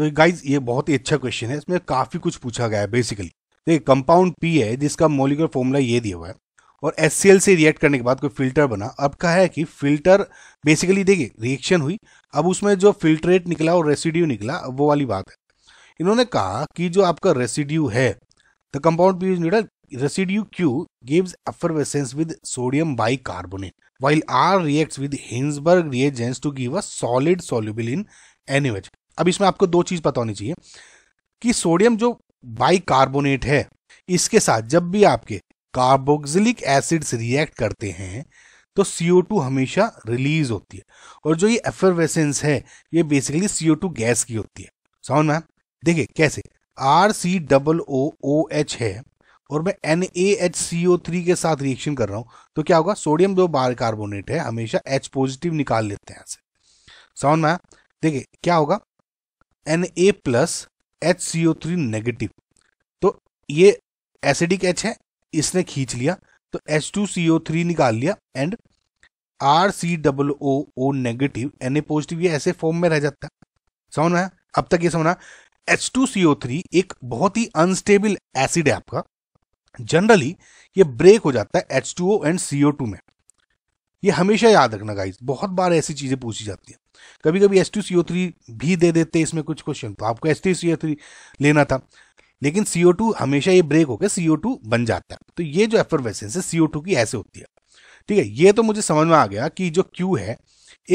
तो गाइज ये बहुत ही अच्छा क्वेश्चन है इसमें काफ़ी कुछ पूछा गया है बेसिकली देखिए कंपाउंड पी है जिसका मोलिकुलर फॉर्मूला ये दिया हुआ है और एस से रिएक्ट करने के बाद कोई फिल्टर बना अब कहा है कि फिल्टर बेसिकली देखिए रिएक्शन हुई अब उसमें जो फिल्ट्रेट निकला और रेसिड्यू निकला वो वाली बात है इन्होंने कहा कि जो आपका रेसिड्यू है the compound P is residue Q gives effervescence with sodium bicarbonate while R react with Hinsberg reagents to give a solid soluble in anyways अब इसमें आपको दो चीज पता होनी चाहिए कि सोडियम जो बाइकार्बोनेट है इसके साथ जब भी आपके कार्बोक्सिलिक एसिड्स रिएक्ट करते हैं तो CO2 हमेशा रिलीज होती है और जो ये एफरवेसेंस है ये बेसिकली CO2 गैस की होती है समझ में देखिए कैसे R C double O O H है और मैं N A H C O three के साथ रिएक्शन कर रहा हूँ तो क्या होगा सोडियम जो बार कार्बोनेट है हमेशा एच पॉजिटिव निकाल लेते हैं यहां से समझ में देखिए क्या होगा N A plus H C O three negative तो ये एसिडिक एच है इसने खींच लिया तो H two C O three निकाल लिया and R C double O O negative N A positive ये ऐसे फॉर्म में रह जाता है समझ में अब तक ये समझना H two C O three एक बहुत ही अनस्टेबल एसिड है आपका जनरली ये ब्रेक हो जाता है H two O and C O two में ये हमेशा याद रखना गाइस बहुत बार ऐसी चीज़ें पूछी जाती हैं कभी कभी एस सी ओ थ्री भी दे देते हैं इसमें कुछ क्वेश्चन तो आपको एस सी ओ थ्री लेना था लेकिन सी ओ टू हमेशा ये ब्रेक होकर सी ओ टू बन जाता है तो ये जो एफरवेसेंस है टू की ऐसे होती है ठीक है ये तो मुझे समझ में आ गया कि जो क्यू है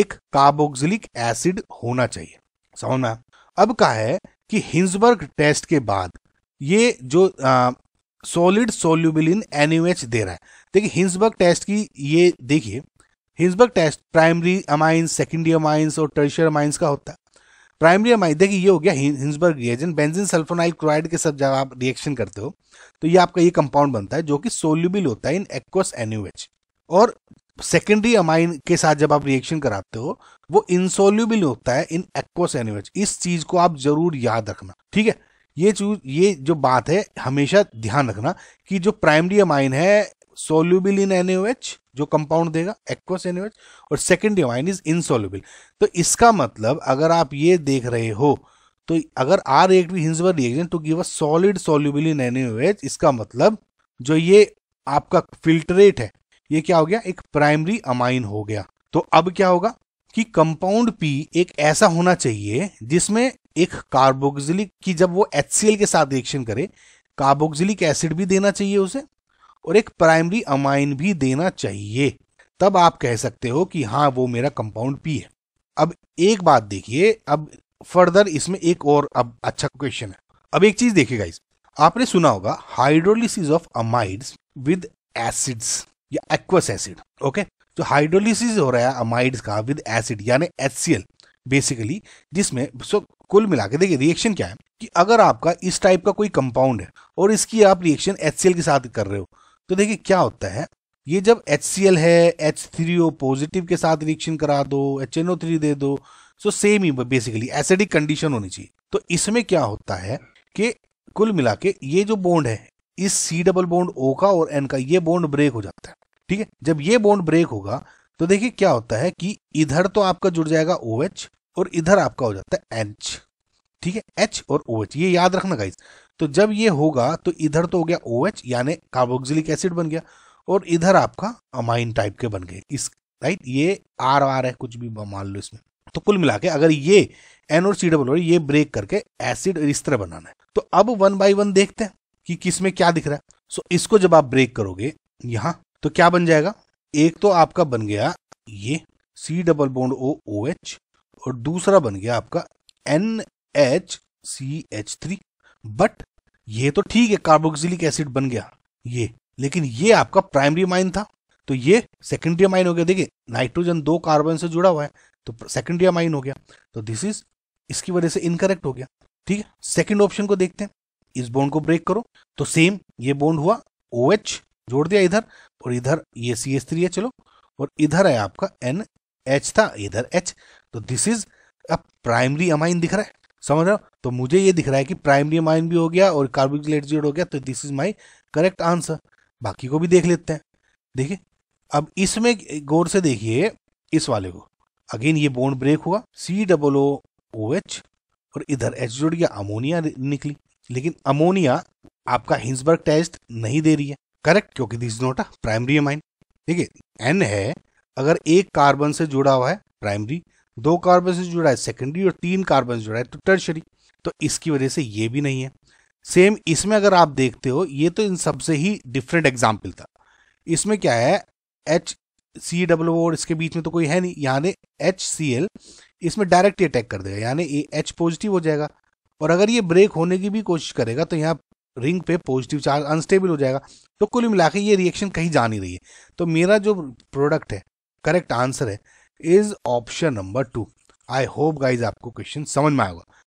एक कार्बोक्सिलिक एसिड होना चाहिए समझ में अब कहा है कि हिंसबर्ग टेस्ट के बाद ये जो सॉलिड सोल्यूबल इन एनयूएच दे रहा है देखिए हिंसबर्ग टेस्ट की ये देखिए Hinsberg test primary amines secondary amines और टर्शियर अमाइंस का होता है प्राइमरी अमाइन देखिए ये हो गया Hinsberg reagent benzene sulphonyl chloride के साथ जब आप रिएक्शन करते हो तो ये आपका ये कंपाउंड बनता है जो कि सोल्यूबल होता है इन एक्वस एनयूएच और सेकेंडरी अमाइन के साथ जब आप रिएक्शन कराते हो वो इनसोल्यूबल होता है इन एक्वस एनयूएच इस चीज को आप जरूर याद रखना ठीक है ये चूज ये जो बात है हमेशा ध्यान रखना कि जो प्राइमरी अमाइन है सोल्यूबिल इन एन जो कंपाउंड देगा एक्वस एन और सेकेंड डिवाइन इज इनसोल्यूबिल तो इसका मतलब अगर आप ये देख रहे हो तो अगर आर एक भी Hinsberg reaction to give a solid soluble in N इसका मतलब जो ये आपका फिल्टरेट है ये क्या हो गया एक प्राइमरी अमाइन हो गया तो अब क्या होगा कि कंपाउंड पी एक ऐसा होना चाहिए जिसमें एक कार्बोक्सिलिक की जब वो एच के साथ रिएक्शन करे कार्बोक्सिलिक एसिड भी देना चाहिए उसे और एक प्राइमरी अमाइन भी देना चाहिए तब आप कह सकते हो कि हाँ वो मेरा कंपाउंड पी है अब एक बात देखिए अब फर्दर इसमें एक और अब अच्छा क्वेश्चन है अब एक चीज देखिएगा इस आपने सुना होगा hydrolysis of amides with acids या एक्वस एसिड ओके जो हाइड्रोलिसिस हो रहा है अमाइड्स का विद एसिड यानी एच बेसिकली जिसमें सो कुल मिला के देखिए रिएक्शन क्या है कि अगर आपका इस टाइप का कोई कंपाउंड है और इसकी आप रिएक्शन एच के साथ कर रहे हो तो देखिए क्या होता है ये जब एच है एच पॉजिटिव के साथ रिएक्शन करा दो एच दे दो सो सेम ही बेसिकली एसिडिक कंडीशन होनी चाहिए तो इसमें क्या होता है कि कुल मिला के ये जो बॉन्ड है इस सी डबल बॉन्ड ओ का और एन का ये बॉन्ड ब्रेक हो जाता है ठीक है जब ये बॉन्ड ब्रेक होगा तो देखिए क्या होता है कि इधर तो आपका जुड़ जाएगा ओ OH और इधर आपका हो जाता है एच ठीक है एच और ओ OH, ये याद रखना गाइज तो जब ये होगा तो इधर तो हो गया ओ OH, यानी कार्बोक्सिलिक एसिड बन गया और इधर आपका अमाइन टाइप के बन गए इस राइट ये आर आर है कुछ भी मान लो इसमें तो कुल मिला के अगर ये एन और सी डबल ये ब्रेक करके एसिड इस तरह बनाना है तो अब वन बाई वन देखते हैं कि किस में क्या दिख रहा है सो so, इसको जब आप ब्रेक करोगे यहां तो क्या बन जाएगा एक तो आपका बन गया ये C double bond O O H और दूसरा बन गया आपका N H C H three but ये तो ठीक है कार्बोक्सिलिक एसिड बन गया ये लेकिन ये आपका प्राइमरी माइन था तो ये सेकेंडरी माइन हो गया देखिए नाइट्रोजन दो कार्बन से जुड़ा हुआ है तो सेकेंडरी माइन हो गया तो दिस इज इसकी वजह से इनकरेक्ट हो गया ठीक है सेकेंड ऑप्शन को देखते हैं इस बॉन्ड को ब्रेक करो तो सेम ये बॉन्ड हुआ ओ OH जोड़ दिया इधर और इधर ये सी एच थ्री है चलो और इधर है आपका एन एच था इधर एच तो दिस इज अब प्राइमरी अमाइन दिख रहा है समझ रहे हो तो मुझे ये दिख रहा है कि प्राइमरी माइन भी हो गया और कार्बोक्सिलेट जीरो हो गया तो this is my correct answer बाकी को भी देख लेते हैं देखिए अब इसमें गौर से देखिए इस वाले को अगेन ये बोन ब्रेक हुआ सी डबल ओ ओ एच और इधर एच जुड़ गया अमोनिया निकली लेकिन अमोनिया आपका हिंसबर्ग टेस्ट नहीं दे रही है करेक्ट क्योंकि this not a primary mine ठीक है एन है अगर एक कार्बन से जुड़ा हुआ है प्राइमरी दो कार्बन से जुड़ा है सेकेंडरी और तीन कार्बन से जुड़ा है तो टर्शरी तो इसकी वजह से ये भी नहीं है सेम इसमें अगर आप देखते हो ये तो इन सबसे ही डिफरेंट एग्जाम्पल था इसमें क्या है एच सी डब्लो और इसके बीच में तो कोई है नहीं यानी एच सी एल इसमें डायरेक्ट अटैक कर देगा यानी एच पॉजिटिव हो जाएगा और अगर ये ब्रेक होने की भी कोशिश करेगा तो यहाँ रिंग पे पॉजिटिव चार्ज अनस्टेबल हो जाएगा तो कुल मिला के ये रिएक्शन कहीं जा नहीं रही है तो मेरा जो प्रोडक्ट है करेक्ट आंसर है is option number two I hope guys आपको क्वेश्चन समझ में आएगा